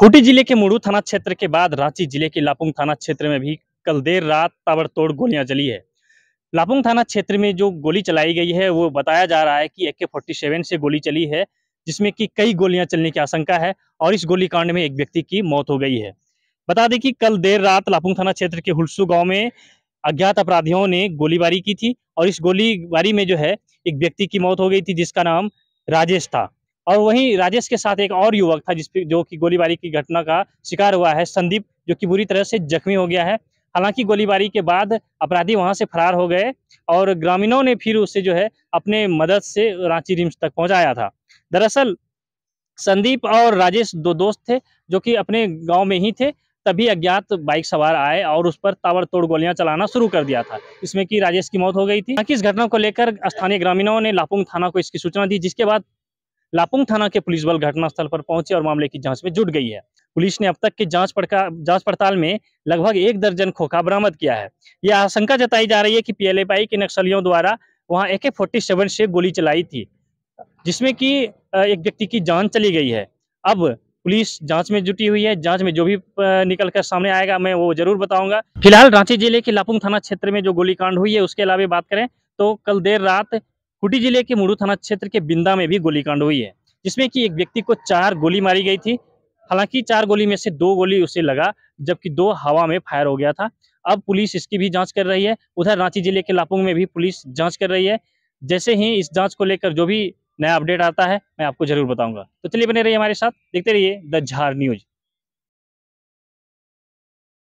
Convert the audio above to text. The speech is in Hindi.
खूंटी जिले के मुड़ू थाना क्षेत्र के बाद रांची जिले के लापुंग थाना क्षेत्र में भी कल देर रात ताबड़तोड़ गोलियां चली है लापुंग थाना क्षेत्र में जो गोली चलाई गई है वो बताया जा रहा है कि एके फोर्टी सेवन से गोली चली है जिसमें कि कई गोलियां चलने की आशंका है और इस गोली कांड में एक व्यक्ति की मौत हो गई है बता दें कि कल देर रात लापुंग थाना क्षेत्र के हुलसू गांव में अज्ञात अपराधियों ने गोलीबारी की थी और इस गोलीबारी में जो है एक व्यक्ति की मौत हो गई थी जिसका नाम राजेश था और वहीं राजेश के साथ एक और युवक था जिस जो कि गोलीबारी की घटना का शिकार हुआ है संदीप जो कि बुरी तरह से जख्मी हो गया है हालांकि गोलीबारी के बाद अपराधी वहां से फरार हो गए और ग्रामीणों ने फिर उसे जो है अपने मदद से रांची रिम्स तक पहुंचाया था दरअसल संदीप और राजेश दो दोस्त थे जो कि अपने गाँव में ही थे तभी अज्ञात बाइक सवार आए और उस पर ताबड़तोड़ गोलियां चलाना शुरू कर दिया था इसमें कि राजेश की मौत हो गई थी इस घटना को लेकर स्थानीय ग्रामीणों ने लापुंग थाना को इसकी सूचना दी जिसके बाद लापुंग थाना के पुलिस बल घटनास्थल पर पहुंचे और मामले की जांच में जुट गई है पुलिस ने अब तक की जांच जांच पड़ताल में लगभग एक दर्जन खोखा बरामद किया है यह आशंका जताई जा रही है कि पीएलएफआई के नक्सलियों द्वारा वहां ए के फोर्टी सेवन से गोली चलाई थी जिसमें कि एक व्यक्ति की जान चली गई है अब पुलिस जांच में जुटी हुई है जांच में जो भी निकल कर सामने आएगा मैं वो जरूर बताऊंगा फिलहाल रांची जिले के लापुंग थाना क्षेत्र में जो गोलीकांड हुई है उसके अलावा बात करें तो कल देर रात खूटी जिले के मुरू थाना क्षेत्र के बिंदा में भी गोलीकांड हुई है जिसमें कि एक व्यक्ति को चार गोली मारी गई थी हालांकि चार गोली में से दो गोली उसे लगा जबकि दो हवा में फायर हो गया था अब पुलिस इसकी भी जांच कर रही है उधर रांची जिले के लापुंग में भी पुलिस जांच कर रही है जैसे ही इस जांच को लेकर जो भी नया अपडेट आता है मैं आपको जरूर बताऊंगा तो चलिए बने रहिए हमारे साथ देखते रहिए द झार न्यूज